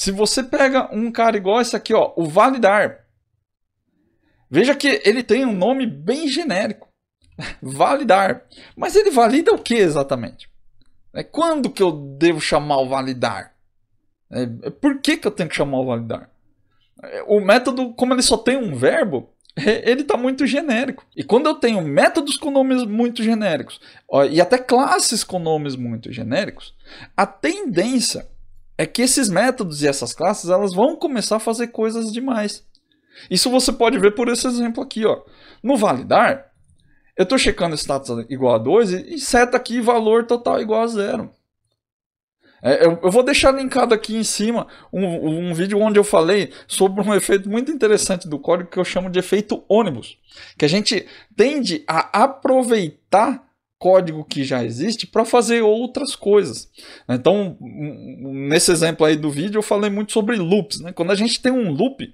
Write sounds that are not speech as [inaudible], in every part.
Se você pega um cara igual esse aqui, ó, o Validar, veja que ele tem um nome bem genérico, [laughs] Validar. Mas ele valida o que exatamente? É quando que eu devo chamar o Validar? É, é por que, que eu tenho que chamar o Validar? O método, como ele só tem um verbo, [laughs] ele está muito genérico. E quando eu tenho métodos com nomes muito genéricos, ó, e até classes com nomes muito genéricos, a tendência é que esses métodos e essas classes elas vão começar a fazer coisas demais. Isso você pode ver por esse exemplo aqui. Ó. No validar, eu estou checando status igual a 2 e seta aqui valor total igual a zero. É, eu, eu, vou deixar linkado aqui em cima um, um vídeo onde eu falei sobre um efeito muito interessante do código que eu chamo de efeito ônibus. Que a gente tende a aproveitar código que já existe para fazer outras coisas. Então, nesse exemplo aí do vídeo, eu falei muito sobre loops. Né? Quando a gente tem um loop,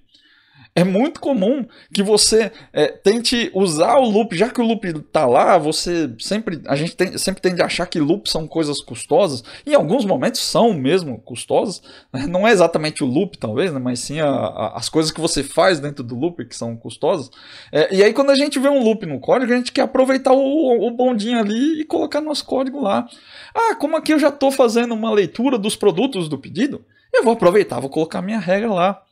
é muito comum que você é, tente usar o loop, já que o loop está lá, você sempre a gente tem, sempre tende a achar que loops são coisas custosas. Em alguns momentos são mesmo custosas. Né? Não é exatamente o loop, talvez, né? mas sim a, a, as coisas que você faz dentro do loop que são custosas. É, e aí quando a gente vê um loop no código, a gente quer aproveitar o, o bondinho ali e colocar nosso código lá. Ah, como aqui eu já estou fazendo uma leitura dos produtos do pedido, eu vou aproveitar, vou colocar minha regra lá.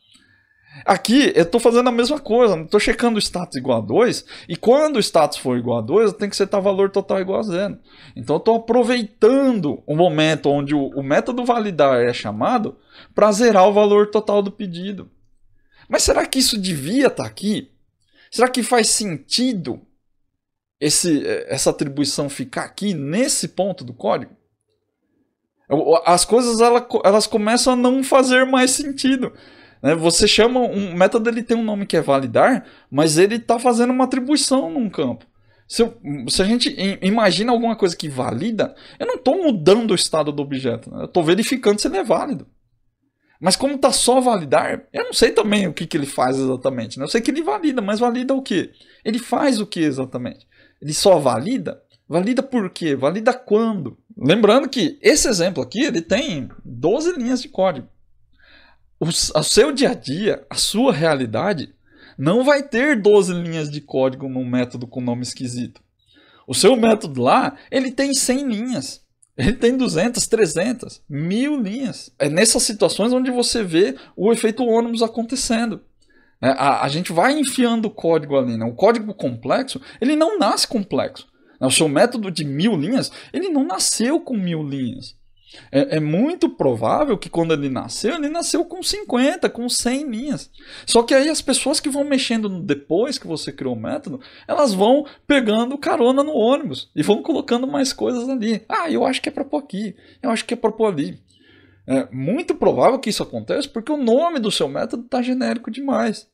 Aqui eu estou fazendo a mesma coisa, estou checando o status igual a 2, e quando o status for igual a 2, tem que setar valor total igual a zero. Então eu estou aproveitando o momento onde o, o método validar é chamado para zerar o valor total do pedido. Mas será que isso devia estar tá aqui? Será que faz sentido esse, essa atribuição ficar aqui nesse ponto do código? As coisas elas começam a não fazer mais sentido. Né? Você chama um método, ele tem um nome que é validar, mas ele está fazendo uma atribuição num campo. Se, eu, se, a gente imagina alguma coisa que valida, eu não estou mudando o estado do objeto, né? eu estou verificando se ele é válido. Mas como está só validar, eu não sei também o que, que ele faz exatamente. Né? Eu sei que ele valida, mas valida o que? Ele faz o que exatamente? Ele só valida? Valida por quê? Valida quando? Lembrando que esse exemplo aqui ele tem 12 linhas de código o, seu dia a dia, a sua realidade, não vai ter 12 linhas de código num método com nome esquisito. O seu método lá, ele tem 100 linhas. Ele tem 200, 300, mil linhas. É nessas situações onde você vê o efeito ônibus acontecendo. É, a, a, gente vai enfiando o código ali. Né? O código complexo, ele não nasce complexo. Né? O seu método de mil linhas, ele não nasceu com mil linhas. É, é, muito provável que quando ele nasceu, ele nasceu com 50, com 100 linhas. Só que aí as pessoas que vão mexendo depois que você criou o método, elas vão pegando carona no ônibus e vão colocando mais coisas ali. Ah, eu acho que é para pôr aqui, eu acho que é para pôr ali. É muito provável que isso aconteça porque o nome do seu método está genérico demais.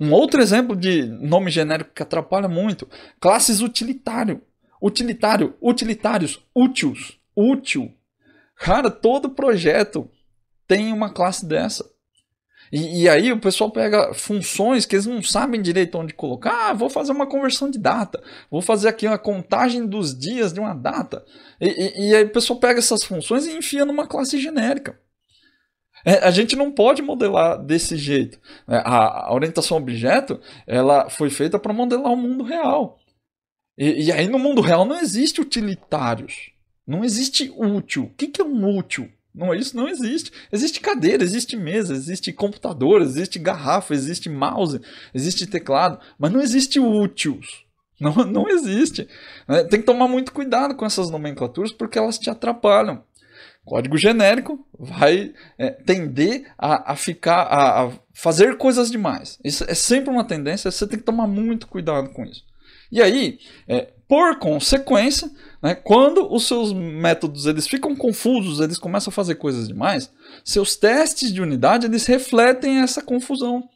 Um outro exemplo de nome genérico que atrapalha muito: classes utilitário. Utilitário, utilitários, úteis, útil, Cara, todo projeto tem uma classe dessa. E, e, aí o pessoal pega funções que eles não sabem direito onde colocar. Ah, vou fazer uma conversão de data. Vou fazer aqui uma contagem dos dias de uma data. E, e, e aí o pessoal pega essas funções e enfia numa classe genérica. É, a gente não pode modelar desse jeito. Né? A, a orientação objeto ela foi feita para modelar o mundo real. e aí no mundo real não existe utilitários. Não existe útil. O que é um útil? Não, isso não existe. Existe cadeira, existe mesa, existe computador, existe garrafa, existe mouse, existe teclado, mas não existe úteis. Não, [laughs] não existe. Né? Tem que tomar muito cuidado com essas nomenclaturas porque elas te atrapalham. Código genérico vai é, tender a, a ficar a, a, fazer coisas demais. Isso é sempre uma tendência, você tem que tomar muito cuidado com isso. E aí, é, por consequência, né, quando os seus métodos eles ficam confusos, eles começam a fazer coisas demais, seus testes de unidade eles refletem essa confusão.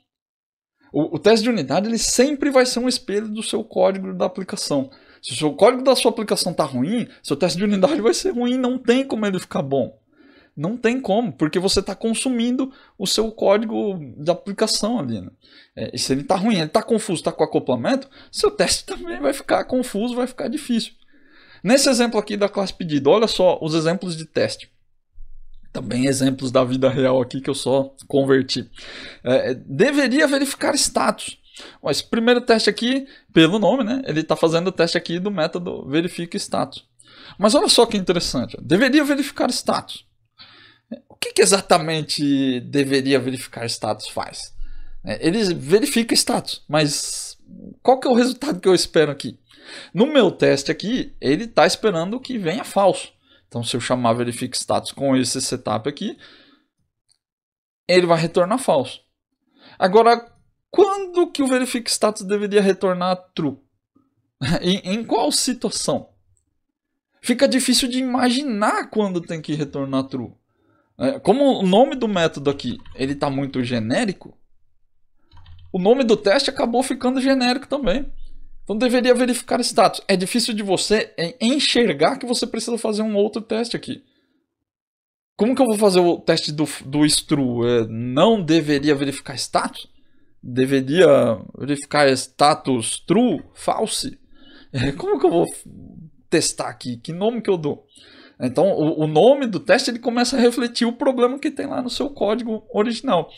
O, o teste de unidade ele sempre vai ser um espelho do seu código da aplicação. Se o seu código da sua aplicação está ruim, seu teste de unidade vai ser ruim, não tem como ele ficar bom. Não tem como, porque você está consumindo o seu código de aplicação ali. Né? É, se ele está ruim, ele está confuso, está com acoplamento, seu teste [laughs] também vai ficar confuso, vai ficar difícil. Nesse exemplo aqui da classe pedido, olha só os exemplos de teste. Também exemplos da vida real aqui que eu só converti. É, deveria verificar status. Esse primeiro teste aqui, pelo nome, né? Ele está fazendo o teste aqui do método verifica status. Mas olha só que interessante. Ó. Deveria verificar status que, que exatamente deveria verificar status faz? É, ele verifica status, mas qual que é o resultado que eu espero aqui? No meu teste aqui, ele está esperando que venha falso. Então, se eu chamar verifica status com esse setup aqui, ele vai retornar falso. Agora, quando que o verifica status deveria retornar true? [laughs] em, em qual situação? Fica difícil de imaginar quando tem que retornar true. É, como o nome do método aqui ele está muito genérico, o nome do teste acabou ficando genérico também. Então deveria verificar status. É difícil de você é, enxergar que você precisa fazer um outro teste aqui. Como que eu vou fazer o teste do, do stru? É, não deveria verificar status? Deveria verificar status true, false? como que eu vou testar aqui? Que nome que eu dou? Então, o, o nome do teste ele começa a refletir o problema que tem lá no seu código original.